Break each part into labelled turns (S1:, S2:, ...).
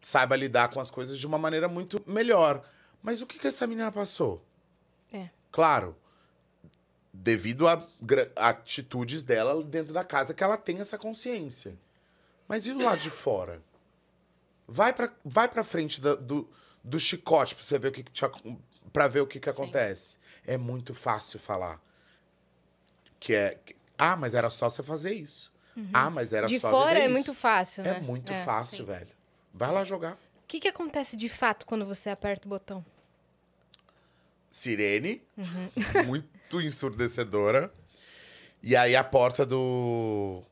S1: saiba lidar com as coisas de uma maneira muito melhor. Mas o que, que essa menina passou? É. Claro, devido a, a atitudes dela dentro da casa, que ela tem essa consciência. Mas e o lado de fora? Vai pra, vai pra frente da, do, do chicote pra você ver o que, que te, pra ver o que, que acontece. É muito fácil falar. Que é. Que, ah, mas era só você fazer isso. Uhum. Ah, mas era de só. De fora é isso. muito fácil, é né? É muito é, fácil, sim. velho. Vai lá jogar.
S2: O que, que acontece de fato quando você aperta o botão?
S1: Sirene,
S2: uhum.
S1: muito ensurdecedora. E aí a porta do,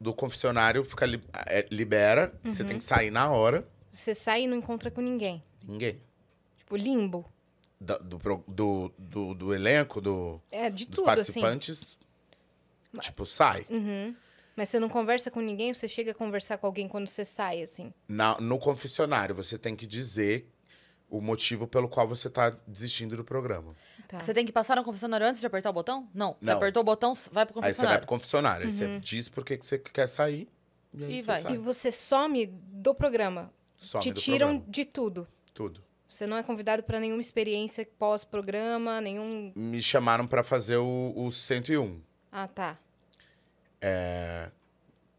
S1: do confessionário fica li, é, libera. Uhum. Você tem uhum. que sair na hora.
S2: Você sai e não encontra com ninguém. Ninguém. Tipo, limbo.
S1: do, do, do, do, elenco, do,
S2: é, de dos tudo, assim. participantes.
S1: Assim. Tipo, sai.
S2: Uhum. Mas você não conversa com ninguém, você chega a conversar com alguém quando você sai, assim?
S1: Na, no confessionário, você tem que dizer o motivo pelo qual você está desistindo do programa.
S2: Tá. Você tem que passar no confessionário antes de apertar o botão? Não. Você não. apertou o botão, vai pro confessionário. Aí você vai pro
S1: confessionário. Uhum. Aí você diz por que você quer sair. E, aí e você vai. Sai. E
S2: você some do programa.
S1: Some Te do tiram programa. de tudo. Tudo.
S2: Você não é convidado para nenhuma experiência pós-programa, nenhum.
S1: Me chamaram para fazer o, o 101. Ah, tá. É,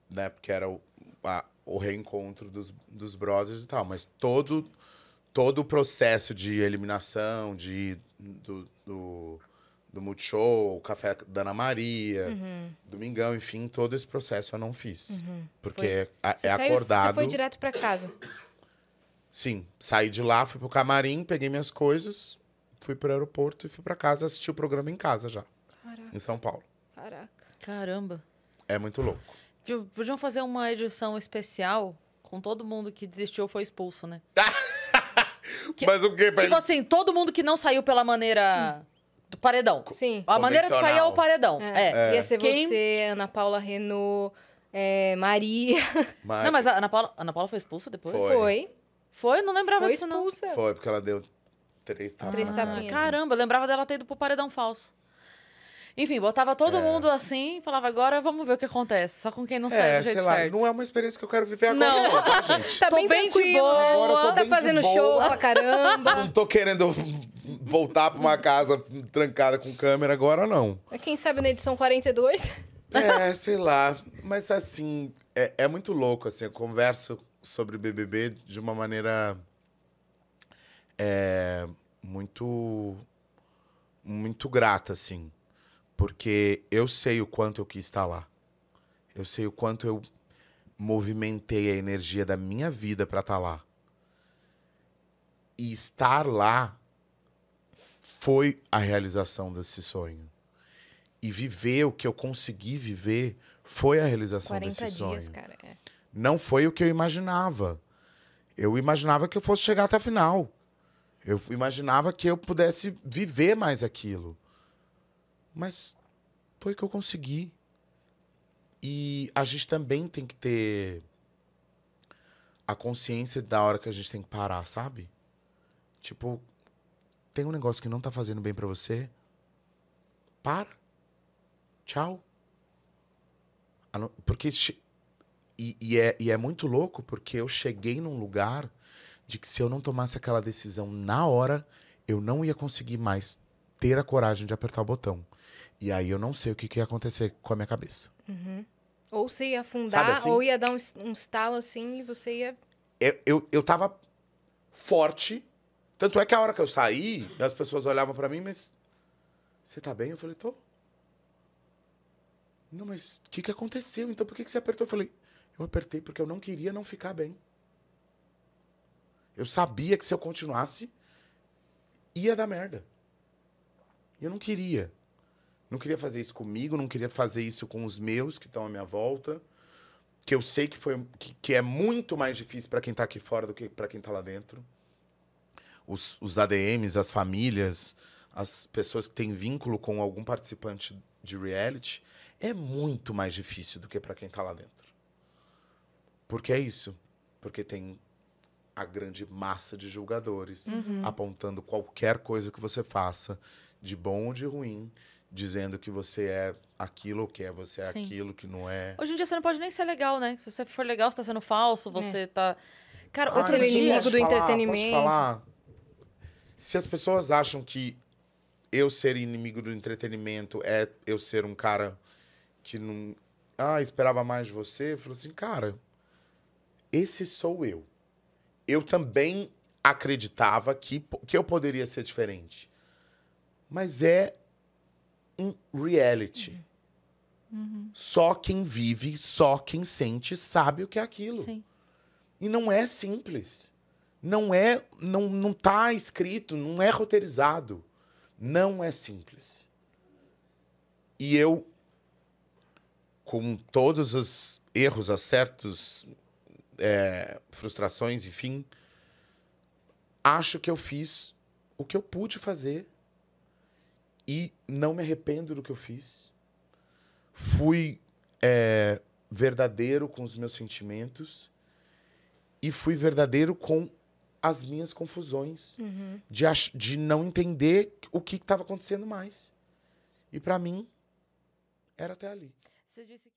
S1: né, porque era o, a, o reencontro dos, dos brothers e tal. Mas todo, todo o processo de eliminação, de, do, do, do Multishow, o Café da Ana Maria, uhum. Domingão, enfim, todo esse processo eu não fiz. Uhum. Porque a, é, é saiu, acordado. Você foi direto para casa? Sim, saí de lá, fui pro camarim, peguei minhas coisas, fui pro aeroporto e fui para casa assistir o programa em casa já. Caraca. Em São Paulo.
S2: Caraca. Caramba. É muito louco. Tipo, podiam fazer uma edição especial com todo mundo que desistiu foi expulso, né?
S1: que, Mas o quê? Tipo ele... assim,
S2: todo mundo que não saiu pela maneira... Do paredão. Sim. A maneira de sair é o paredão. É. é. Ia ser Quem... você, Ana Paula Renault... É, Maria. Mar... Não, mas a Ana Paula, a Ana Paula foi expulsa depois? Foi. Foi, foi? não lembrava foi disso, expulsa.
S1: não. Foi, porque ela deu três tapas.
S2: Três tapas. Né? Caramba, eu lembrava dela ter ido pro paredão falso. Enfim, botava todo é. mundo assim falava, agora vamos ver o que acontece. Só com quem não é, sai do jeito sei lá, certo.
S1: Não é uma experiência que eu quero viver agora, não, não tá, gente? tá tô bem, bem de boa. Agora, tá fazendo show pra caramba. Não tô querendo voltar pra uma casa trancada com câmera agora, não.
S2: É, quem sabe na edição 42?
S1: É, sei lá. Mas assim, é, é muito louco, assim, eu converso sobre BBB de uma maneira é, muito muito grata, assim. Porque eu sei o quanto eu quis estar lá. Eu sei o quanto eu movimentei a energia da minha vida para estar tá lá. E estar lá foi a realização desse sonho. E viver o que eu consegui viver foi a realização desse dias, sonho. Cara, é. Não foi o que eu imaginava. Eu imaginava que eu fosse chegar até a final. Eu imaginava que eu pudesse viver mais aquilo. Mas foi o que eu consegui. E a gente também tem que ter a consciência da hora que a gente tem que parar, sabe? Tipo, tem um negócio que não tá fazendo bem para você. Para. Tchau. Porque. E, e, é, e é muito louco porque eu cheguei num lugar de que se eu não tomasse aquela decisão na hora, eu não ia conseguir mais ter a coragem de apertar o botão. E aí eu não sei o que, que ia acontecer com a minha cabeça.
S2: Uhum. Ou você ia afundar, assim? ou ia dar um, um estalo assim e você ia.
S1: Eu, eu, eu tava forte. Tanto é que a hora que eu saí, as pessoas olhavam para mim, mas. Você tá bem? Eu falei, tô. Não, mas o que, que aconteceu? Então por que, que você apertou? Eu falei, eu apertei porque eu não queria não ficar bem. Eu sabia que se eu continuasse, ia dar merda. E eu não queria. Não queria fazer isso comigo, não queria fazer isso com os meus que estão à minha volta, que eu sei que, foi, que, que é muito mais difícil para quem está aqui fora do que para quem está lá dentro. Os, os ADMs, as famílias, as pessoas que têm vínculo com algum participante de reality, é muito mais difícil do que para quem está lá dentro. Porque é isso. Porque tem a grande massa de julgadores uhum. apontando qualquer coisa que você faça de bom ou de ruim, dizendo que você é aquilo ou que é você é Sim. aquilo que não é. Hoje
S2: em dia você não pode nem ser legal, né? Se você for legal, você tá sendo falso, você é. tá. Cara, ah, é inimigo do entretenimento. Posso falar?
S1: Se as pessoas acham que eu ser inimigo do entretenimento é eu ser um cara que não. Ah, esperava mais de você. Falou assim, cara, esse sou eu. Eu também acreditava que, que eu poderia ser diferente mas é um reality. Uhum. Só quem vive, só quem sente sabe o que é aquilo. Sim. E não é simples. Não é, não, não tá escrito, não é roteirizado. Não é simples. E eu, com todos os erros, acertos, é, frustrações, enfim, acho que eu fiz o que eu pude fazer e não me arrependo do que eu fiz. Fui é, verdadeiro com os meus sentimentos. E fui verdadeiro com as minhas confusões. Uhum. De, de não entender o que estava acontecendo mais. E para mim, era até ali.
S2: Você disse que...